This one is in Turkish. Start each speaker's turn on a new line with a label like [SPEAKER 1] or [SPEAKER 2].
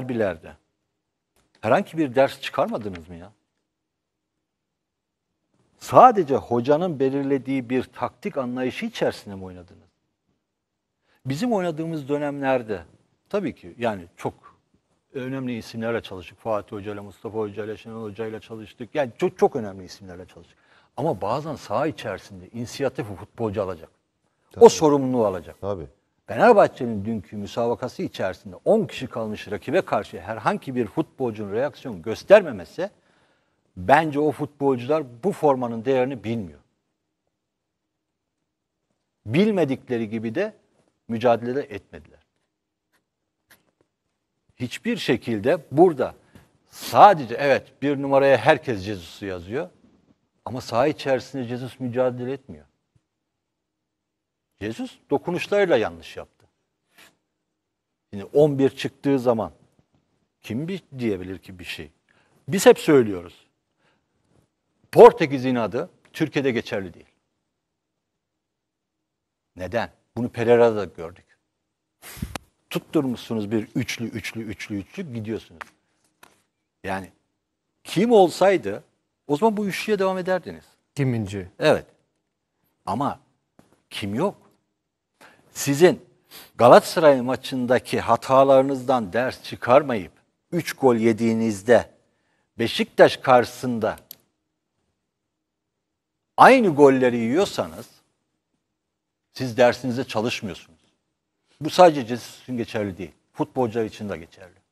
[SPEAKER 1] terbilerde herhangi bir ders çıkarmadınız mı ya? Sadece hocanın belirlediği bir taktik anlayışı içerisinde mi oynadınız? Bizim oynadığımız dönemlerde tabii ki yani çok önemli isimlerle çalıştık. Fatih Hoca ile, Mustafa Hoca ile, Şenol Hoca ile çalıştık. Yani çok çok önemli isimlerle çalıştık. Ama bazen saha içerisinde inisiyatifi futbolcu alacak. Tabii. O sorumluluğu alacak. Tabii. Fenerbahçe'nin dünkü müsabakası içerisinde 10 kişi kalmış rakibe karşı herhangi bir futbolcunun reaksiyon göstermemesi bence o futbolcular bu formanın değerini bilmiyor. Bilmedikleri gibi de mücadele etmediler. Hiçbir şekilde burada sadece evet bir numaraya herkes Jesus'u yazıyor ama saha içerisinde Jesus mücadele etmiyor. Jesus dokunuşlarıyla yanlış yaptı. Şimdi 11 çıktığı zaman kim bir diyebilir ki bir şey? Biz hep söylüyoruz. Portekiz'in adı Türkiye'de geçerli değil. Neden? Bunu Pereira'da gördük. Tutturmuşsunuz bir üçlü, üçlü, üçlü, üçlü gidiyorsunuz. Yani kim olsaydı o zaman bu üçlüye devam ederdiniz. Kiminci? Evet. Ama kim yok? sizin Galatasaray maçındaki hatalarınızdan ders çıkarmayıp 3 gol yediğinizde Beşiktaş karşısında aynı golleri yiyorsanız siz dersinize çalışmıyorsunuz. Bu sadece sizin geçerli değil. Futbolcular için de geçerli.